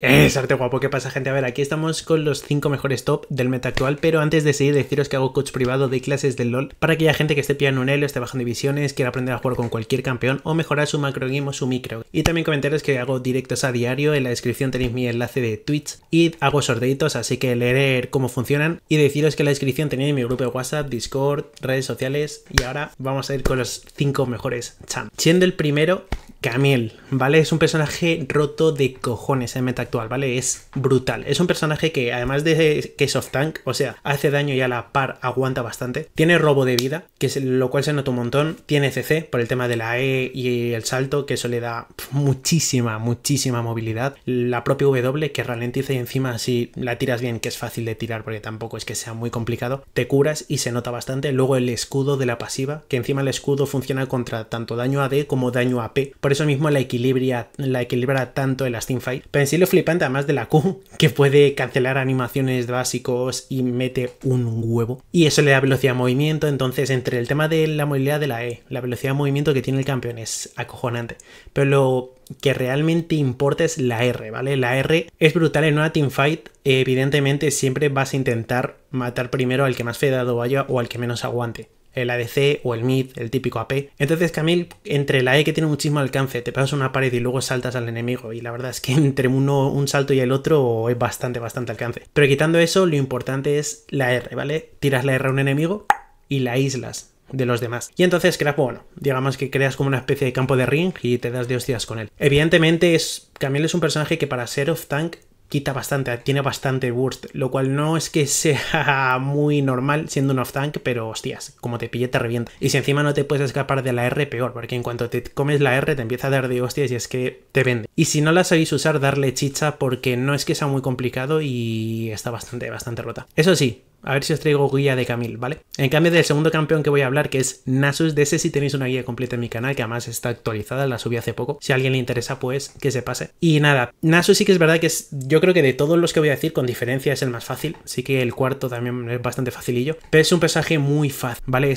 Eh. Es guapo, ¿qué pasa gente? A ver, aquí estamos con los 5 mejores top del meta actual, pero antes de seguir deciros que hago coach privado de clases del LoL para aquella gente que esté pillando un él esté bajando divisiones, quiera aprender a jugar con cualquier campeón o mejorar su macro game o su micro. Y también comentaros que hago directos a diario, en la descripción tenéis mi enlace de Twitch y hago sorteitos, así que leer cómo funcionan y deciros que en la descripción tenéis mi grupo de WhatsApp, Discord, redes sociales y ahora vamos a ir con los 5 mejores champ. Siendo el primero, Camille, ¿vale? Es un personaje roto de cojones en meta actual, ¿vale? Es brutal. Es un personaje que, además de que es off tank, o sea, hace daño y a la par aguanta bastante. Tiene robo de vida, que es lo cual se nota un montón. Tiene CC por el tema de la E y el salto, que eso le da muchísima, muchísima movilidad. La propia W que ralentiza y encima si la tiras bien, que es fácil de tirar porque tampoco es que sea muy complicado, te curas y se nota bastante. Luego el escudo de la pasiva, que encima el escudo funciona contra tanto daño AD como daño AP. Por por eso mismo la equilibra, la equilibra tanto el Pero en sí lo flipante, además de la Q, que puede cancelar animaciones básicos y mete un huevo. Y eso le da velocidad de movimiento. Entonces, entre el tema de la movilidad de la E, la velocidad de movimiento que tiene el campeón es acojonante. Pero lo que realmente importa es la R, ¿vale? La R es brutal en una teamfight. Evidentemente, siempre vas a intentar matar primero al que más fedado vaya o al que menos aguante el ADC o el mid, el típico AP. Entonces Camille, entre la E que tiene muchísimo alcance, te pasas una pared y luego saltas al enemigo y la verdad es que entre uno, un salto y el otro es bastante, bastante alcance. Pero quitando eso, lo importante es la R, ¿vale? Tiras la R a un enemigo y la aíslas de los demás. Y entonces creas, bueno, digamos que creas como una especie de campo de ring y te das de hostias con él. Evidentemente es, Camille es un personaje que para ser off-tank quita bastante, tiene bastante burst, lo cual no es que sea muy normal siendo un off-tank, pero hostias, como te pille te revienta. Y si encima no te puedes escapar de la R, peor, porque en cuanto te comes la R te empieza a dar de hostias y es que te vende. Y si no la sabéis usar, darle chicha porque no es que sea muy complicado y está bastante, bastante rota. Eso sí, a ver si os traigo guía de Camille, ¿vale? En cambio del segundo campeón que voy a hablar, que es Nasus, de ese sí tenéis una guía completa en mi canal, que además está actualizada, la subí hace poco. Si a alguien le interesa, pues que se pase. Y nada, Nasus sí que es verdad que es, yo creo que de todos los que voy a decir, con diferencia es el más fácil. Sí que el cuarto también es bastante facilillo. Pero es un personaje muy fácil, ¿vale?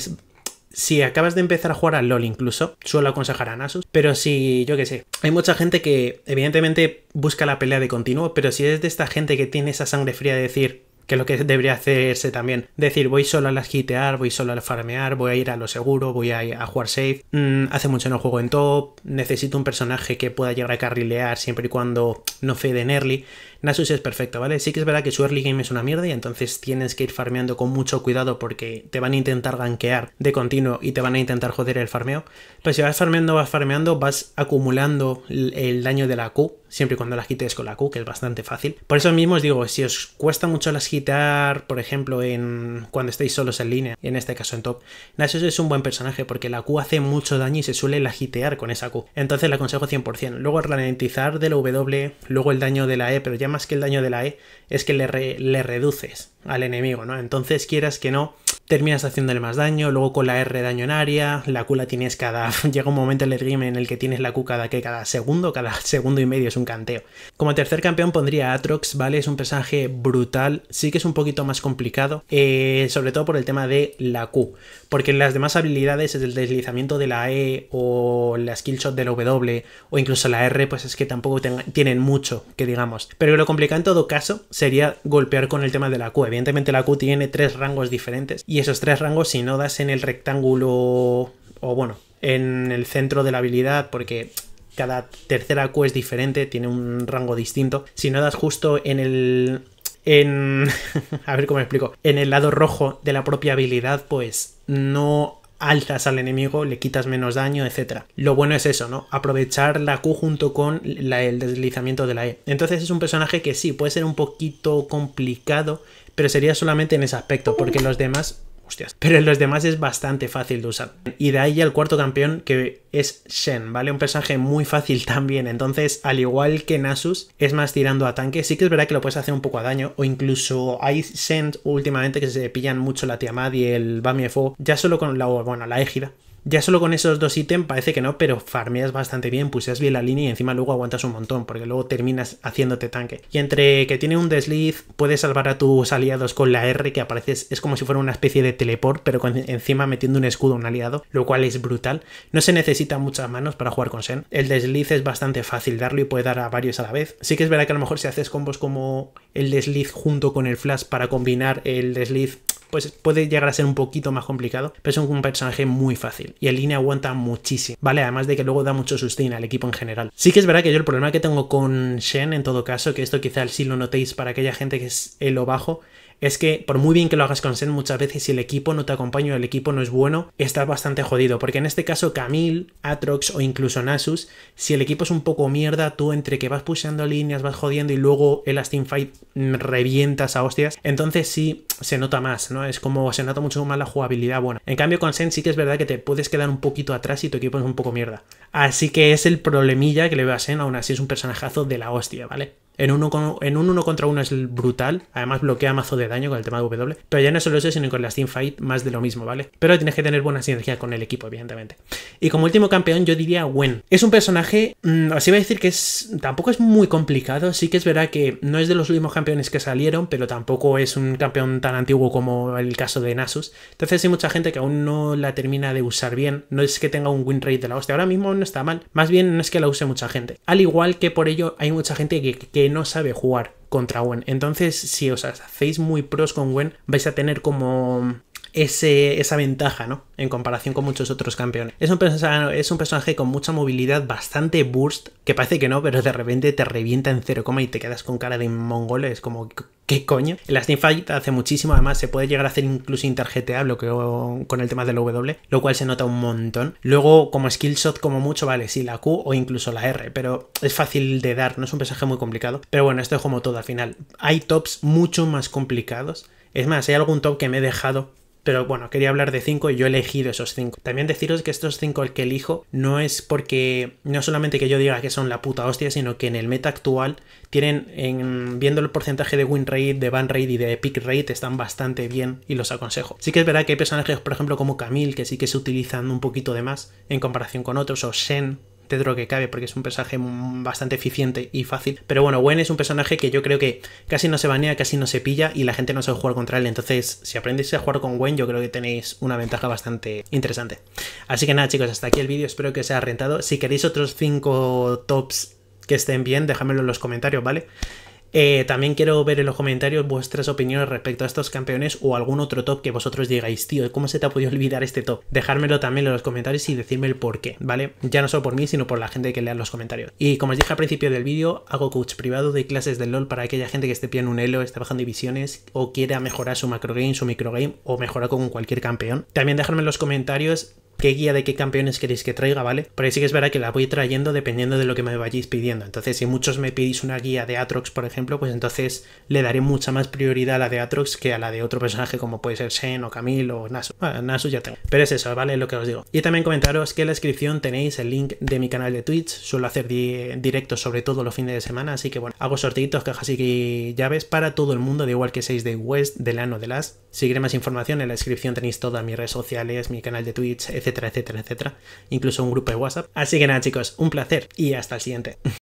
si acabas de empezar a jugar al LOL incluso, suelo aconsejar a Nasus, pero si, yo qué sé, hay mucha gente que evidentemente busca la pelea de continuo, pero si es de esta gente que tiene esa sangre fría de decir, que lo que debería hacerse también. Decir, voy solo a las gitear, voy solo a farmear, voy a ir a lo seguro, voy a, jugar safe. Mm, hace mucho no juego en top, necesito un personaje que pueda llegar a carrilear siempre y cuando no fede en early. Nasus es perfecto, ¿vale? Sí que es verdad que su early game es una mierda y entonces tienes que ir farmeando con mucho cuidado porque te van a intentar ganquear de continuo y te van a intentar joder el farmeo. Pero si vas farmeando, vas farmeando, vas acumulando el daño de la Q siempre y cuando la quites con la Q, que es bastante fácil. Por eso mismo os digo, si os cuesta mucho las quitar, por ejemplo, en cuando estáis solos en línea, en este caso en top, Nasus es un buen personaje porque la Q hace mucho daño y se suele lagitear con esa Q. Entonces la aconsejo 100%. Luego ralentizar de la W, luego el daño de la E, pero ya más que el daño de la E, es que le, le reduces al enemigo, ¿no? Entonces quieras que no, terminas haciéndole más daño, luego con la R daño en área, la Q la tienes cada... llega un momento en el game en el que tienes la Q cada, que cada segundo, cada segundo y medio es un canteo. Como tercer campeón pondría Atrox, ¿vale? Es un personaje brutal, sí que es un poquito más complicado, eh, sobre todo por el tema de la Q, porque las demás habilidades, es el deslizamiento de la E o la skillshot de la W o incluso la R, pues es que tampoco tienen mucho, que digamos. Pero lo complicado en todo caso sería golpear con el tema de la Q. Evidentemente la Q tiene tres rangos diferentes y esos tres rangos, si no das en el rectángulo o bueno, en el centro de la habilidad, porque cada tercera Q es diferente, tiene un rango distinto, si no das justo en el... En... a ver cómo explico. En el lado rojo de la propia habilidad, pues no alzas al enemigo, le quitas menos daño, etc. Lo bueno es eso, ¿no? Aprovechar la Q junto con el deslizamiento de la E. Entonces es un personaje que sí, puede ser un poquito complicado, pero sería solamente en ese aspecto, porque los demás pero en los demás es bastante fácil de usar. Y de ahí el cuarto campeón que es Shen, ¿vale? Un personaje muy fácil también. Entonces, al igual que Nasus, es más tirando a tanque. Sí que es verdad que lo puedes hacer un poco a daño. O incluso hay Shen últimamente que se pillan mucho la Tiamat y el Bamifo Ya solo con la, bueno, la égida ya solo con esos dos ítems parece que no, pero farmeas bastante bien, puseas bien la línea y encima luego aguantas un montón, porque luego terminas haciéndote tanque. Y entre que tiene un desliz, puedes salvar a tus aliados con la R, que aparece es como si fuera una especie de teleport, pero encima metiendo un escudo a un aliado, lo cual es brutal. No se necesita muchas manos para jugar con Sen. El desliz es bastante fácil darlo y puede dar a varios a la vez. Sí que es verdad que a lo mejor si haces combos como el desliz junto con el flash para combinar el desliz pues puede llegar a ser un poquito más complicado, pero es un personaje muy fácil y el línea aguanta muchísimo, ¿vale? Además de que luego da mucho sustain al equipo en general. Sí que es verdad que yo el problema que tengo con Shen en todo caso, que esto quizá sí lo notéis para aquella gente que es el o bajo, es que por muy bien que lo hagas con Sen, muchas veces si el equipo no te acompaña o el equipo no es bueno, estás bastante jodido. Porque en este caso, Camille, Atrox o incluso Nasus, si el equipo es un poco mierda, tú entre que vas pusheando líneas, vas jodiendo y luego el Astin Fight revientas a hostias, entonces sí se nota más, ¿no? Es como se nota mucho más la jugabilidad buena. En cambio, con Sen sí que es verdad que te puedes quedar un poquito atrás y tu equipo es un poco mierda. Así que es el problemilla que le veo a Sen, aún así es un personajazo de la hostia, ¿vale? En uno, en un uno contra uno es brutal. Además bloquea mazo de daño con el tema de W. Pero ya no solo eso, sino con las fight más de lo mismo, ¿vale? Pero tienes que tener buena sinergia con el equipo, evidentemente. Y como último campeón yo diría Wen. Es un personaje, mm, así voy a decir que es tampoco es muy complicado. Sí que es verdad que no es de los últimos campeones que salieron, pero tampoco es un campeón tan antiguo como el caso de Nasus. Entonces hay mucha gente que aún no la termina de usar bien. No es que tenga un win rate de la hostia. Ahora mismo no está mal. Más bien no es que la use mucha gente. Al igual que por ello hay mucha gente que no sabe jugar contra Gwen. Entonces, si os hacéis muy pros con Gwen, vais a tener como esa ventaja, ¿no? En comparación con muchos otros campeones. Es un, ah, es un personaje con mucha movilidad, bastante burst, que parece que no, pero de repente te revienta en cero y te quedas con cara de mongol, es como, ¿qué coño? last la Fight hace muchísimo, además se puede llegar a hacer incluso que con el tema del W, lo cual se nota un montón. Luego, como skillshot, como mucho, vale, sí, la Q o incluso la R, pero es fácil de dar, no es un personaje muy complicado. Pero bueno, esto es como todo al final. Hay tops mucho más complicados. Es más, hay algún top que me he dejado pero bueno, quería hablar de 5 y yo he elegido esos 5. También deciros que estos 5 el que elijo no es porque no solamente que yo diga que son la puta hostia, sino que en el meta actual tienen, en, viendo el porcentaje de win rate, de ban rate y de pick rate, están bastante bien y los aconsejo. Sí que es verdad que hay personajes, por ejemplo, como Camille, que sí que se utilizan un poquito de más en comparación con otros, o Shen, que cabe, porque es un personaje bastante eficiente y fácil. Pero bueno, Gwen es un personaje que yo creo que casi no se banea, casi no se pilla y la gente no sabe jugar contra él. Entonces, si aprendéis a jugar con Gwen, yo creo que tenéis una ventaja bastante interesante. Así que nada, chicos, hasta aquí el vídeo. Espero que os haya rentado. Si queréis otros 5 tops que estén bien, déjamelo en los comentarios, ¿vale? Eh, también quiero ver en los comentarios vuestras opiniones respecto a estos campeones o algún otro top que vosotros llegáis tío, ¿cómo se te ha podido olvidar este top? Dejármelo también en los comentarios y decirme el por qué, ¿vale? Ya no solo por mí, sino por la gente que lea los comentarios. Y como os dije al principio del vídeo, hago coach privado de clases de LOL para aquella gente que esté pidiendo un elo, esté bajando divisiones o quiera mejorar su macro game, su micro game o mejorar con cualquier campeón. También dejadme en los comentarios qué guía de qué campeones queréis que traiga, ¿vale? Pero sí que es verdad que la voy trayendo dependiendo de lo que me vayáis pidiendo. Entonces, si muchos me pidís una guía de Atrox, por ejemplo, pues entonces le daré mucha más prioridad a la de Atrox que a la de otro personaje como puede ser Shen o Camille o Nasu. Bueno, Nasu ya tengo. Pero es eso, ¿vale? Lo que os digo. Y también comentaros que en la descripción tenéis el link de mi canal de Twitch. Suelo hacer directos sobre todo los fines de semana, así que bueno, hago sorteitos, cajas y llaves para todo el mundo, de igual que seáis de West, de Lano, de Las. Si queréis más información, en la descripción tenéis todas mis redes sociales, mi canal de Twitch, etc etcétera, etcétera, Incluso un grupo de WhatsApp. Así que nada chicos, un placer y hasta el siguiente.